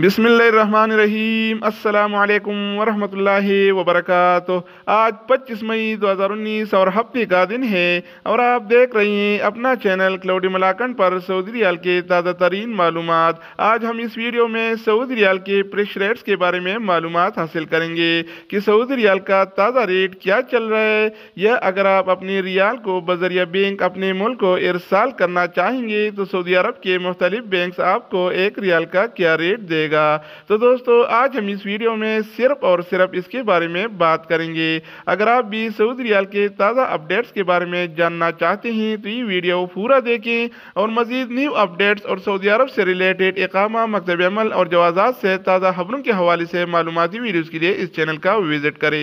بسم اللہ الرحمن الرحیم السلام علیکم ورحمۃ اللہ وبرکاتہ آج پچیس مئی دو ہزار انیس اور ہفتے کا دن ہے اور آپ دیکھ رہی ہیں اپنا چینل کلاؤڈی ملاکن پر سعودی ریال کے تازہ ترین معلومات آج ہم اس ویڈیو میں سعودی ریال کے پریش ریٹس کے بارے میں معلومات حاصل کریں گے کہ سعودی ریال کا تازہ ریٹ کیا چل رہا ہے یا اگر آپ اپنے ریال کو بذریعہ بینک اپنے ملک کو ارسال کرنا چاہیں گے تو سعودی عرب کے مختلف بینکس آپ کو ایک ریال کا کیا ریٹ دے گا تو دوستو آج ہم اس ویڈیو میں صرف اور صرف اس کے بارے میں بات کریں گے اگر آپ بھی ریال کے کے تازہ بارے میں جاننا چاہتے ہیں تو یہ ویڈیو پورا دیکھیں اور مزید نیو ڈیٹس اور سعودی عرب سے ریلیٹڈ اقامہ مکتب عمل اور جوازات سے تازہ خبروں کے حوالے سے معلوماتی ویڈیوز کے لیے اس چینل کا وزٹ کریں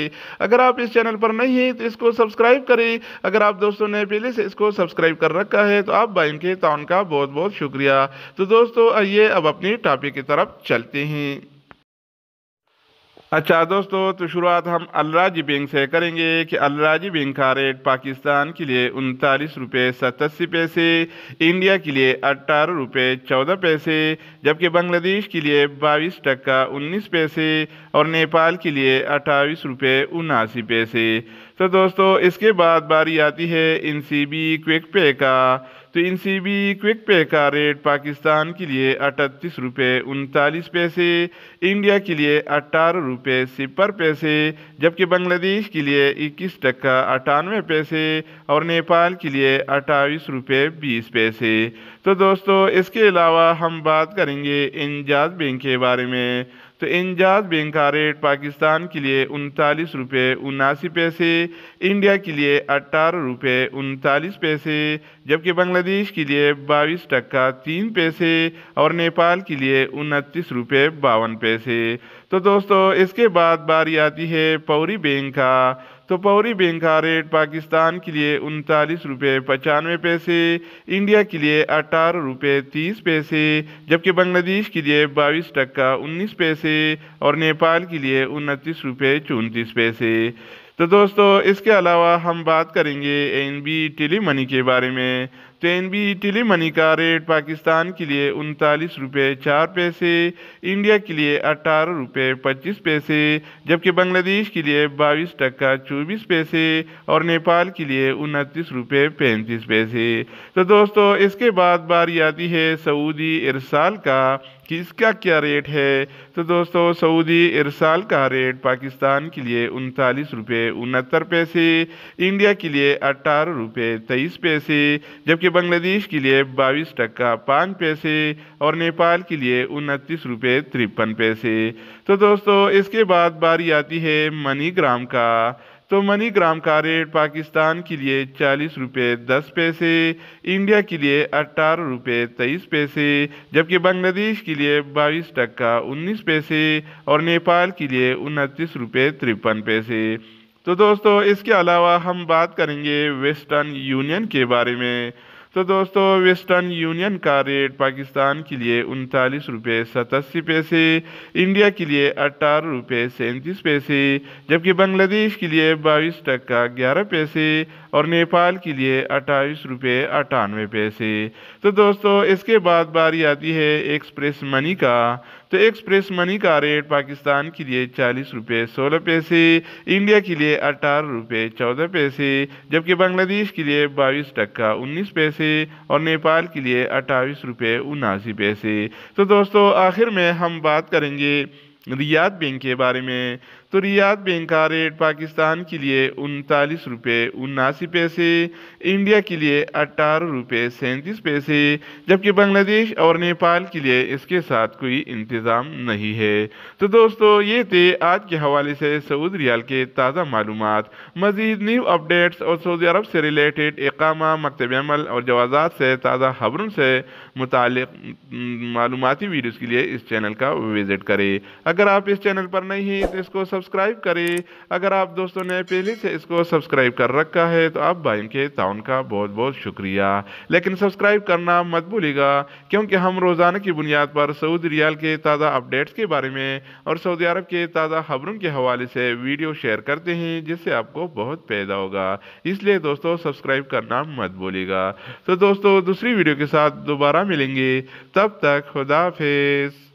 اگر آپ اس چینل پر نہیں ہیں تو اس کو سبسکرائب کریں اگر آپ دوستوں نے پہلے سے اس کو سبسکرائب کر رکھا ہے تو آپ بائن کے تعاون کا بہت بہت شکریہ تو دوستو آئیے اب اپنی ٹاپک کی طرف چلتے ہیں اچھا دوستو تو شروعات ہم الراجی بینک سے کریں گے کہ الراجی بینک کا ریٹ پاکستان کے لیے انتالیس روپے ستسی پیسے انڈیا کے لیے اٹھارہ روپے چودہ پیسے جبکہ بنگلہ دیش کے لیے بائیس ٹکا انیس پیسے اور نیپال کے لیے اٹھائیس روپے اناسی پیسے تو دوستو اس کے بعد باری آتی ہے ان سی بی کوک پے کا تو ان سی بی کوک پے کا ریٹ پاکستان کے لیے اٹھتیس روپے انتالیس پیسے انڈیا کے لیے اٹھارہ روپے سپر پیسے جبکہ بنگلہ دیش کے لیے اکیس ٹکا اٹھانوے پیسے اور نیپال کے لیے اٹھائیس روپے بیس پیسے تو دوستو اس کے علاوہ ہم بات کریں گے انجاز بینک کے بارے میں تو انجاز بینک کا ریٹ پاکستان کے لیے انتالیس روپے اناسی پیسے انڈیا کے لیے اٹھارہ روپے انتالیس پیسے جبکہ بنگلہ دیش کے لیے بائیس ٹکا تین پیسے اور نیپال کے لیے انتیس روپے باون پیسے تو دوستو اس کے بعد باری آتی ہے پوری بینک کا تو پوری بینک کا ریٹ پاکستان کے لیے انتالیس روپے پچانوے پیسے انڈیا کے لیے اٹھارہ روپے تیس پیسے جبکہ بنگلہ دیش کے لیے بائیس ٹکا انیس پیسے اور نیپال کے لیے انتیس روپے چونتیس پیسے تو دوستو اس کے علاوہ ہم بات کریں گے این بی ٹیلی منی کے بارے میں تو این بی ٹیلی منی کا ریٹ پاکستان کے لیے انتالیس روپے چار پیسے انڈیا کے لیے اٹھارہ روپے پچیس پیسے جبکہ بنگلہ دیش کے لیے بائیس ٹکا چوبیس پیسے اور نیپال کے لیے انتیس روپے پینتیس پیسے تو دوستو اس کے بعد باری آتی ہے سعودی ارسال کا کہ اس کا کیا ریٹ ہے تو دوستو سعودی ارسال کا ریٹ پاکستان کے لیے انتالیس روپے انہتر پیسے انڈیا کے لیے اٹھارہ روپے تیئیس پیسے جبکہ جبکہ بنگلہ دیش کے لیے بائیس ٹکا پانچ پیسے اور نیپال کے لیے انتیس روپے ترپن پیسے تو دوستو اس کے بعد باری آتی ہے منی گرام کا تو منی گرام کا ریٹ پاکستان کے لیے چالیس روپے دس پیسے انڈیا کے لیے اٹھارہ روپے تیئیس پیسے جبکہ بنگلہ دیش کے لیے بائیس ٹکا انیس پیسے اور نیپال کے لیے انتیس روپے ترپن پیسے تو دوستو اس کے علاوہ ہم بات کریں گے ویسٹرن یونین کے بارے میں تو دوستو ویسٹرن یونین کا ریٹ پاکستان کے لیے انتالیس روپے ستّی پیسے انڈیا کے لیے اٹھارہ روپے سینتیس پیسے جبکہ بنگلہ دیش کے لیے بائیس ٹک کا گیارہ پیسے اور نیپال کے لیے اٹھائیس روپے اٹھانوے پیسے تو دوستو اس کے بعد باری آتی ہے ایکسپریس منی کا تو ایکسپریس منی کا ریٹ پاکستان کے لیے چالیس روپے سولہ پیسے انڈیا کے لیے اٹھارہ روپے چودہ پیسے جبکہ بنگلہ دیش کے لیے بائیس ٹکا انیس پیسے اور نیپال کے لیے اٹھائیس روپے اناسی پیسے تو دوستو آخر میں ہم بات کریں گے ریاد بینک کے بارے میں تو ریاض بینک کا ریٹ پاکستان کے لیے انتالیس روپے اناسی پیسے انڈیا کے لیے اٹھارہ سینتیس پیسے جبکہ بنگلہ دیش اور نیپال کے لیے اس کے ساتھ کوئی انتظام نہیں ہے تو دوستو یہ تھے آج کے حوالے سے سعود ریال کے تازہ معلومات مزید نیو اپڈیٹس اور سعودی عرب سے ریلیٹڈ اقامہ مکتب عمل اور جوازات سے تازہ خبروں سے متعلق معلوماتی ویڈیوز کے لیے اس چینل کا وزٹ کریں اگر آپ اس چینل پر نہیں ہیں تو اس کو سبسکرائب کریں اگر آپ دوستوں نے پہلے سے اس کو سبسکرائب کر رکھا ہے تو آپ بائن کے تعاون کا بہت بہت شکریہ لیکن سبسکرائب کرنا مت بھولے گا کیونکہ ہم روزانہ کی بنیاد پر سعود ریال کے تازہ اپڈیٹس کے بارے میں اور سعودی عرب کے تازہ خبروں کے حوالے سے ویڈیو شیئر کرتے ہیں جس سے آپ کو بہت پیدا ہوگا اس لیے دوستو سبسکرائب کرنا مت بھولے گا تو دوستو دوسری ویڈیو کے ساتھ دوبارہ ملیں گے تب تک خدا حافظ